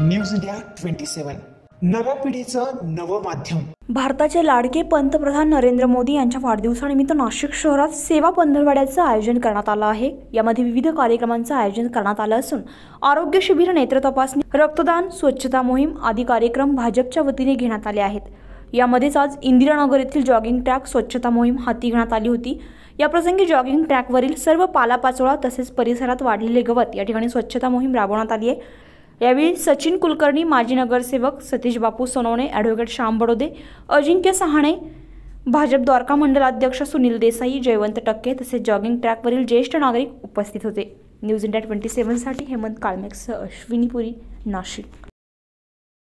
news India twenty सेवन नव्या पिढीचं नवं माध्यम भारताचे लाडके पंतप्रधान नरेंद्र मोदी यांच्या वाढदिवसानिमित्त नाशिक शहरात सेवा पंधरवाड्याचं आयोजन करण्यात आलं आहे यामध्ये विविध कार्यक्रमांचं आयोजन करण्यात आलं असून आरोग्य शिबिर नेत्र तपासणी रक्तदान स्वच्छता मोहीम आदी कार्यक्रम भाजपच्या वतीने घेण्यात आले आहेत यामध्येच आज इंदिरानगर येथील जॉगिंग ट्रॅक स्वच्छता मोहीम हाती घेण्यात आली होती याप्रसंगी जॉगिंग ट्रॅकवरील सर्व पालापाचोळा तसेच परिसरात वाढलेले गवत या ठिकाणी स्वच्छता मोहीम राबवण्यात आली आहे यावेळी सचिन कुलकर्णी माजी नगरसेवक सतीश बापू सोनवणे ॲडव्होकेट श्याम बडोदे अजिंक्य सहाणे भाजप द्वारका मंडलाध्यक्ष सुनील देसाई जयवंत टक्के तसेच जॉगिंग ट्रॅकवरील ज्येष्ठ नागरिक उपस्थित होते न्यूज इंडिया ट्वेंटी सेवनसाठी हेमंत काळमेकसह अश्विनीपुरी नाशिक